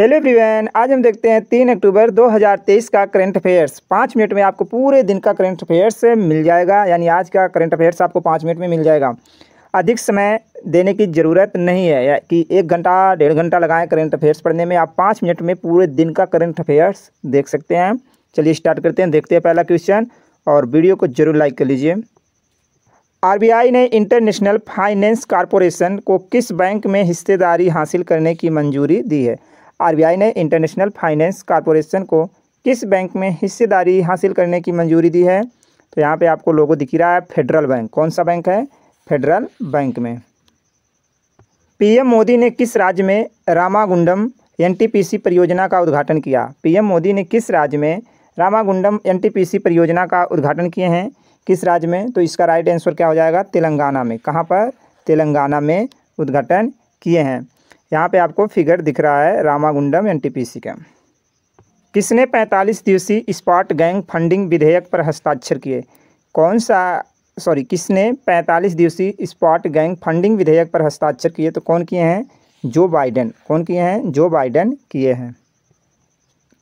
hello everyone आज हम देखते हैं तीन अक्टूबर 2023 का करंट अफेयर्स पाँच मिनट में आपको पूरे दिन का करंट अफेयर्स मिल जाएगा यानी आज का करंट अफेयर्स आपको पाँच मिनट में मिल जाएगा अधिक समय देने की ज़रूरत नहीं है कि एक घंटा डेढ़ घंटा लगाएं करंट अफेयर्स पढ़ने में आप पाँच मिनट में पूरे दिन का करंट अफेयर्स देख सकते हैं चलिए स्टार्ट करते हैं देखते हैं पहला क्वेश्चन और वीडियो को जरूर लाइक कर लीजिए आर ने इंटरनेशनल फाइनेंस कॉरपोरेशन को किस बैंक में हिस्सेदारी हासिल करने की मंजूरी दी है आरबीआई ने इंटरनेशनल फाइनेंस कॉरपोरेशन को किस बैंक में हिस्सेदारी हासिल करने की मंजूरी दी है तो यहाँ पे आपको लोगों दिख रहा है फेडरल बैंक कौन सा बैंक है फेडरल बैंक में पीएम मोदी ने किस राज्य में रामागुंडम एनटीपीसी परियोजना का उद्घाटन किया पीएम मोदी ने किस राज्य में रामागुंडम एनटीपीसी परियोजना का उद्घाटन किए हैं किस राज्य में तो इसका राइट आंसर क्या हो जाएगा तेलंगाना में कहाँ पर तेलंगाना में उद्घाटन किए हैं यहाँ पे आपको फिगर दिख रहा है रामागुंडम एनटीपीसी का किसने 45 दिवसीय स्पॉट गैंग फंडिंग विधेयक पर हस्ताक्षर किए कौन सा सॉरी किसने 45 दिवसीय स्पॉट गैंग फंडिंग विधेयक पर हस्ताक्षर किए तो कौन किए हैं जो बाइडेन कौन किए हैं जो बाइडेन किए हैं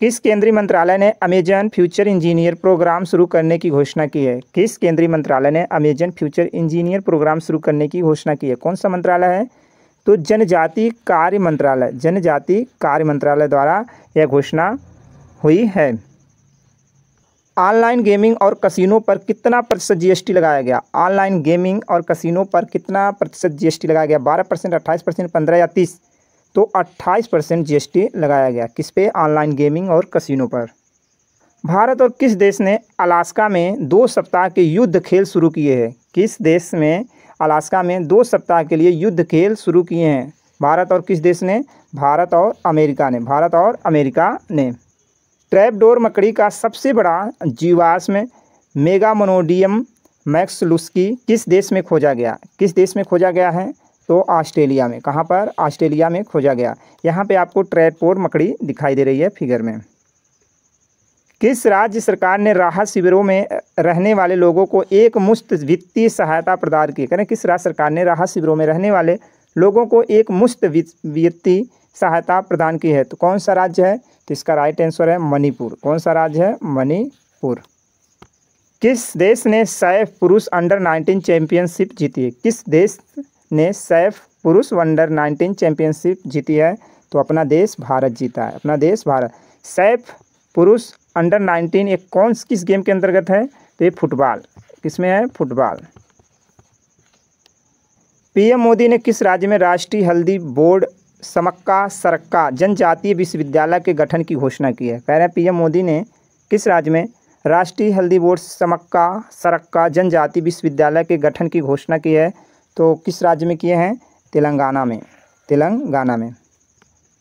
किस केंद्रीय मंत्रालय ने अमेजन फ्यूचर इंजीनियर प्रोग्राम शुरू करने की घोषणा की है किस केंद्रीय मंत्रालय ने अमेजन फ्यूचर इंजीनियर प्रोग्राम शुरू करने की घोषणा की है कौन सा मंत्रालय है तो जनजाति कार्य मंत्रालय जनजाति कार्य मंत्रालय द्वारा यह घोषणा हुई है ऑनलाइन गेमिंग और कसिनो पर कितना प्रतिशत जीएसटी लगाया गया ऑनलाइन गेमिंग और कसिनो पर कितना प्रतिशत जीएसटी लगाया गया बारह परसेंट अट्ठाईस परसेंट पंद्रह या तीस तो अट्ठाईस परसेंट जी लगाया गया किस पे ऑनलाइन गेमिंग और कसिनो पर भारत और किस देश ने अलास्का में दो सप्ताह के युद्ध खेल शुरू किए हैं किस देश में अलास्का में दो सप्ताह के लिए युद्ध खेल शुरू किए हैं भारत और किस देश ने भारत और अमेरिका ने भारत और अमेरिका ने ट्रैपडोर मकड़ी का सबसे बड़ा जीवाश्म मेगामोनोडियम मैक्सलुस्की किस देश में खोजा गया किस देश में खोजा गया है तो ऑस्ट्रेलिया में कहाँ पर ऑस्ट्रेलिया में खोजा गया यहाँ पे आपको ट्रैपडोर मकड़ी दिखाई दे रही है फिगर में किस राज्य सरकार ने राहत शिविरों में रहने वाले लोगों को एक मुश्त वित्तीय सहायता प्रदान की करें किस राज्य सरकार ने राहत शिविरों में रहने वाले लोगों को एक मुश्त वित्तीय सहायता प्रदान की है तो कौन सा राज्य है तो इसका राइट आंसर है मणिपुर कौन सा राज्य है मणिपुर किस देश ने सैफ पुरुष अंडर नाइनटीन चैंपियनशिप जीती है किस देश ने सैफ पुरुष अंडर नाइनटीन चैंपियनशिप जीती है तो अपना देश भारत जीता है अपना देश भारत सैफ पुरुष अंडर नाइनटीन एक कौन किस गेम के अंतर्गत है तो ये फुटबॉल किसमें है फुटबॉल पीएम मोदी ने किस राज्य में राष्ट्रीय हल्दी बोर्ड समक्का सरक्का जनजातीय विश्वविद्यालय के गठन की घोषणा की है कह रहे हैं पीएम मोदी ने किस राज्य में राष्ट्रीय हल्दी बोर्ड समक्का सरक्का जनजातीय विश्वविद्यालय के गठन की घोषणा की है तो किस राज्य में किए हैं तेलंगाना में तेलंगाना में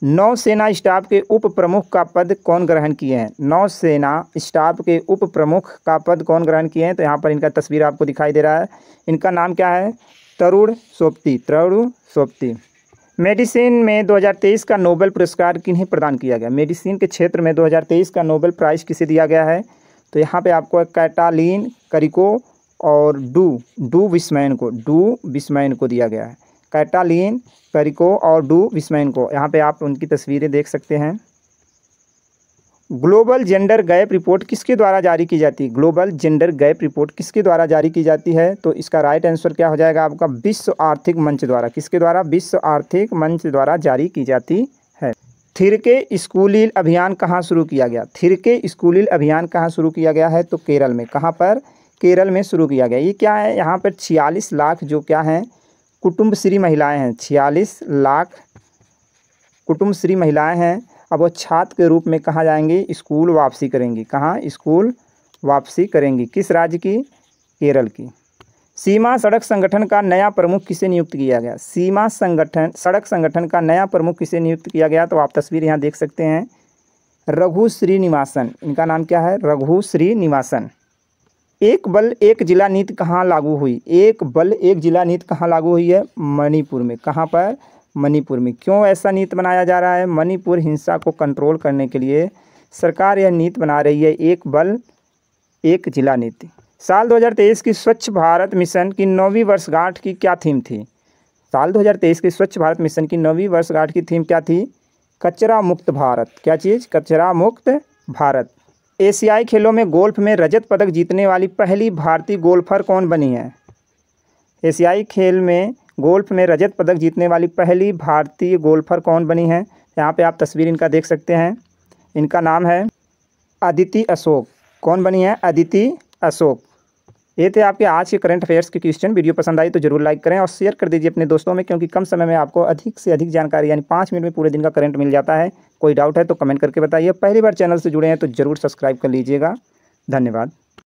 नौसेना स्टाफ के उप प्रमुख का पद कौन ग्रहण किए हैं नौसेना स्टाफ के उप प्रमुख का पद कौन ग्रहण किए हैं तो यहाँ पर इनका तस्वीर आपको दिखाई दे रहा है इनका नाम क्या है तरुण सोप्ती तरुण सोप्ती मेडिसिन में 2023 का नोबेल पुरस्कार किन्हें प्रदान किया गया मेडिसिन के क्षेत्र में 2023 का नोबेल प्राइज़ किसे दिया गया है तो यहाँ पे आपको कैटालिन करिको और डू डू विस्मैन को डू विस्मैन को दिया गया है कैटालिन पेरिको और डू विस्मैन को यहाँ पे आप उनकी तस्वीरें देख सकते हैं ग्लोबल जेंडर गैप रिपोर्ट किसके द्वारा जारी की जाती है ग्लोबल जेंडर गैप रिपोर्ट किसके द्वारा जारी की जाती है तो इसका राइट आंसर क्या हो जाएगा आपका विश्व आर्थिक मंच द्वारा किसके द्वारा विश्व आर्थिक मंच द्वारा जारी की जाती है थिरके स्कूली अभियान कहाँ शुरू किया गया थिरके स्कूली अभियान कहाँ शुरू किया गया है तो केरल में कहाँ पर केरल में शुरू किया गया ये क्या है यहाँ पर छियालीस लाख जो क्या हैं कुटुम्बश्री श्री महिलाएं हैं छियालीस लाख कुटुम्ब श्री महिलाएं हैं अब वो छात्र के रूप में कहाँ जाएंगी स्कूल वापसी करेंगी कहाँ स्कूल वापसी करेंगी किस राज्य की केरल की सीमा सड़क संगठन का नया प्रमुख किसे नियुक्त किया गया सीमा संगठन सड़क संगठन का नया प्रमुख किसे नियुक्त किया गया तो आप तस्वीर यहाँ देख सकते हैं रघु श्रीनिवासन इनका नाम क्या है रघु श्रीनिवासन एक बल एक जिला नीति कहाँ लागू हुई एक बल एक जिला नीति कहाँ लागू हुई है मणिपुर में कहाँ पर मणिपुर में क्यों ऐसा नीति बनाया जा रहा है मणिपुर हिंसा को कंट्रोल करने के लिए सरकार यह नीति बना रही है एक बल एक जिला नीति साल 2023 की स्वच्छ भारत मिशन की नौवीं वर्षगांठ की क्या थीम थी साल 2023 की स्वच्छ भारत मिशन की नौवीं वर्षगांठ की थीम क्या थी कचरा मुक्त भारत क्या चीज़ कचरा मुक्त भारत एशियाई खेलों में गोल्फ में रजत पदक जीतने वाली पहली भारतीय गोल्फर कौन बनी है एशियाई खेल में गोल्फ में रजत पदक जीतने वाली पहली भारतीय गोल्फर कौन बनी है यहाँ पे आप तस्वीर इनका देख सकते हैं इनका नाम है अदिति अशोक कौन बनी है अदिति अशोक ये थे आपके आज के करंट अफेयर्स के क्वेश्चन वीडियो पसंद आई तो जरूर लाइक करें और शेयर कर दीजिए अपने दोस्तों में क्योंकि कम समय में आपको अधिक से अधिक जानकारी यानी पाँच मिनट में पूरे दिन का करंट मिल जाता है कोई डाउट है तो कमेंट करके बताइए पहली बार चैनल से जुड़े हैं तो जरूर सब्सक्राइब कर लीजिएगा धन्यवाद